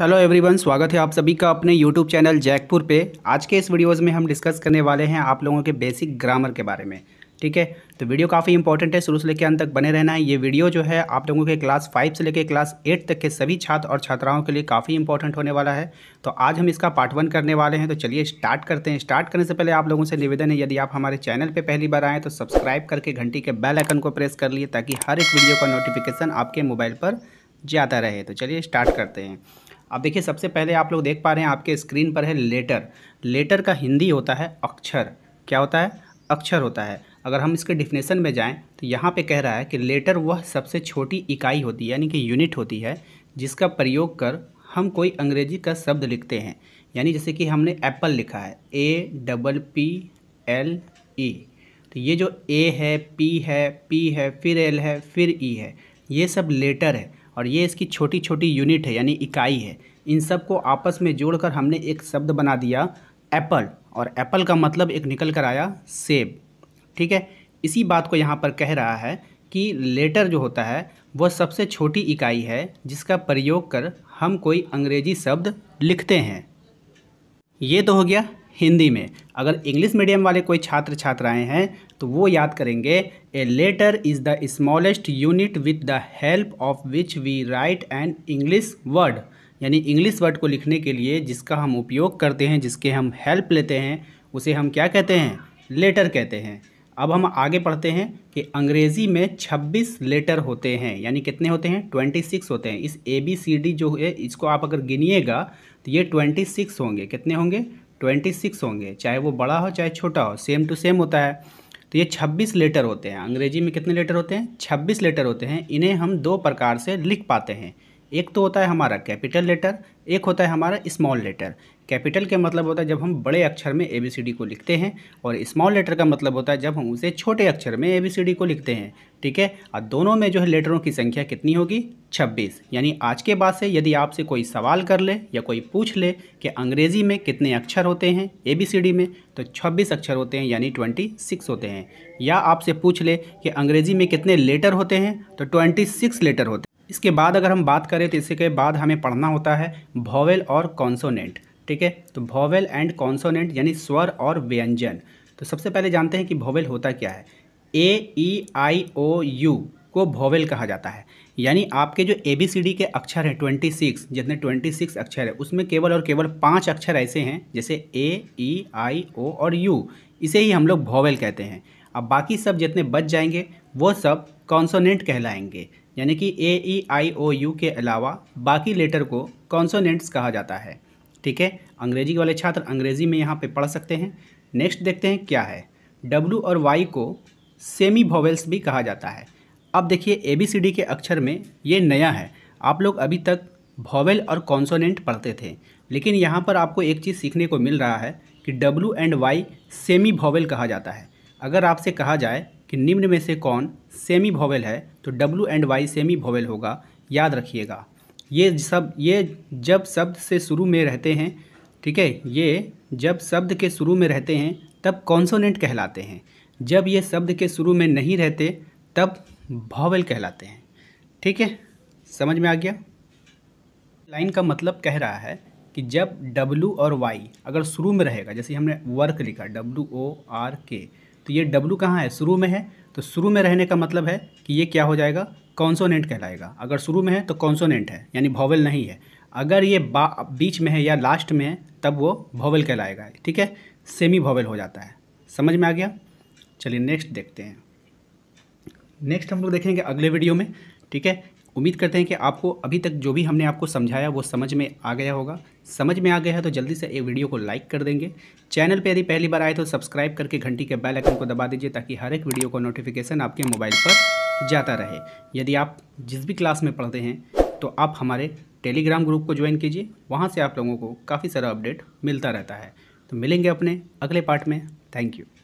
hello everyone स्वागत है आप सभी का अपने यूट्यूब चैनल जैकपुर पे आज के इस वीडियोज़ में हम डिस्कस करने वाले हैं आप लोगों के बेसिक ग्रामर के बारे में ठीक है तो वीडियो काफ़ी इंपॉर्टेंट है शुरू से लेकर अंत तक बने रहना है ये वीडियो जो है आप लोगों के क्लास फाइव से लेकर क्लास एट तक के सभी छात्र और छात्राओं के लिए काफ़ी इंपॉर्टेंट होने वाला है तो आज हम इसका पार्ट वन करने वाले हैं तो चलिए स्टार्ट करते हैं स्टार्ट करने से पहले आप लोगों से निवेदन है यदि आप हमारे चैनल पर पहली बार आएँ तो सब्सक्राइब करके घंटी के बेल आइकन को प्रेस कर लिए ताकि हर एक वीडियो का नोटिफिकेशन आपके मोबाइल पर जाता रहे तो चलिए स्टार्ट करते हैं अब देखिए सबसे पहले आप लोग देख पा रहे हैं आपके स्क्रीन पर है लेटर लेटर का हिंदी होता है अक्षर क्या होता है अक्षर होता है अगर हम इसके डिफिनेशन में जाएं तो यहाँ पे कह रहा है कि लेटर वह सबसे छोटी इकाई होती है यानी कि यूनिट होती है जिसका प्रयोग कर हम कोई अंग्रेजी का शब्द लिखते हैं यानी जैसे कि हमने एप्पल लिखा है A double P L E तो ये जो ए है पी है पी है फिर एल है फिर ई है ये सब लेटर है और ये इसकी छोटी छोटी यूनिट है यानी इकाई है इन सब को आपस में जोड़कर हमने एक शब्द बना दिया एप्पल और एप्पल का मतलब एक निकल कर आया सेब ठीक है इसी बात को यहाँ पर कह रहा है कि लेटर जो होता है वह सबसे छोटी इकाई है जिसका प्रयोग कर हम कोई अंग्रेजी शब्द लिखते हैं ये तो हो गया हिंदी में अगर इंग्लिश मीडियम वाले कोई छात्र छात्राएं हैं तो वो याद करेंगे a letter is the smallest unit with the help of which we write and English word यानी इंग्लिश वर्ड को लिखने के लिए जिसका हम उपयोग करते हैं जिसके हम हेल्प लेते हैं उसे हम क्या कहते हैं लेटर कहते हैं अब हम आगे पढ़ते हैं कि अंग्रेज़ी में 26 लेटर होते हैं यानी कितने होते हैं 26 होते हैं इस ए बी सी डी जो है इसको आप अगर गिनिएगा तो ये 26 होंगे कितने होंगे ट्वेंटी सिक्स होंगे चाहे वो बड़ा हो चाहे छोटा हो सेम टू सेम होता है तो ये छब्बीस लेटर होते हैं अंग्रेजी में कितने लेटर होते हैं छब्बीस लेटर होते हैं इन्हें हम दो प्रकार से लिख पाते हैं एक तो होता है हमारा कैपिटल लेटर एक होता है हमारा स्मॉल लेटर कैपिटल के मतलब होता है जब हम बड़े अक्षर में ए बी सी डी को लिखते हैं और स्मॉल लेटर का मतलब होता है जब हम उसे छोटे अक्षर में ए बी सी डी को लिखते हैं ठीक है और दोनों में जो है लेटरों की संख्या कितनी होगी 26 यानी आज के बाद से यदि आपसे कोई सवाल कर ले या कोई पूछ ले कि अंग्रेज़ी में कितने अक्षर होते हैं ए बी सी डी में तो 26 अक्षर होते हैं यानी 26 होते हैं या आपसे पूछ ले कि अंग्रेज़ी में कितने लेटर होते हैं तो 26 लेटर होते हैं इसके बाद अगर हम बात करें तो इसके बाद हमें पढ़ना होता है भॉवेल और कॉन्सोनेंट ठीक है तो भॉवेल एंड कॉन्सोनेंट यानी स्वर और व्यंजन तो सबसे पहले जानते हैं कि भॉवेल होता क्या है ए ई आई ओ यू को भॉवेल कहा जाता है यानी आपके जो ए बी सी डी के अक्षर हैं ट्वेंटी सिक्स जितने ट्वेंटी सिक्स अक्षर है उसमें केवल और केवल पाँच अक्षर ऐसे हैं जैसे ए ई आई ओ और यू इसे ही हम लोग भॉवेल कहते हैं अब बाकी सब जितने बच जाएंगे वो सब कॉन्सोनेंट कहलाएंगे यानी कि ए ई आई ओ यू के अलावा बाकी लेटर को कॉन्सोनेंट्स कहा जाता है ठीक है अंग्रेजी वाले छात्र अंग्रेजी में यहाँ पे पढ़ सकते हैं नेक्स्ट देखते हैं क्या है डब्लू और वाई को सेमी वॉवेल्स भी कहा जाता है अब देखिए ए बी सी डी के अक्षर में ये नया है आप लोग अभी तक वॉवेल और कॉन्सोनेंट पढ़ते थे लेकिन यहाँ पर आपको एक चीज़ सीखने को मिल रहा है कि W and Y semi vowel कहा जाता है अगर आपसे कहा जाए कि निम्न में से कौन सेमी भॉवेल है तो W and Y semi vowel होगा याद रखिएगा ये सब ये जब शब्द से शुरू में रहते हैं ठीक है ये जब शब्द के शुरू में रहते हैं तब कॉन्सोनेंट कहलाते हैं जब ये शब्द के शुरू में नहीं रहते तब भोवेल कहलाते हैं ठीक है समझ में आ गया लाइन का मतलब कह रहा है कि जब W और Y अगर शुरू में रहेगा जैसे हमने वर्क लिखा W ओ आर के तो ये डब्लू कहाँ है शुरू में है तो शुरू में रहने का मतलब है कि ये क्या हो जाएगा कॉन्सोनेंट कहलाएगा अगर शुरू में है तो कॉन्सोनेंट है यानी भॉवल नहीं है अगर ये बीच में है या लास्ट में है तब वो भॉवल कहलाएगा ठीक है सेमी भॉवल हो जाता है समझ में आ गया चलिए नेक्स्ट देखते हैं नेक्स्ट हम लोग देखेंगे अगले वीडियो में ठीक है उम्मीद करते हैं कि आपको अभी तक जो भी हमने आपको समझाया वो समझ में आ गया होगा समझ में आ गया है तो जल्दी से एक वीडियो को लाइक कर देंगे चैनल पर यदि पहली बार आए तो सब्सक्राइब करके घंटी के बेल आइकन को दबा दीजिए ताकि हर एक वीडियो का नोटिफिकेशन आपके मोबाइल पर जाता रहे यदि आप जिस भी क्लास में पढ़ते हैं तो आप हमारे टेलीग्राम ग्रुप को ज्वाइन कीजिए वहाँ से आप लोगों को काफ़ी सारा अपडेट मिलता रहता है तो मिलेंगे अपने अगले पार्ट में थैंक यू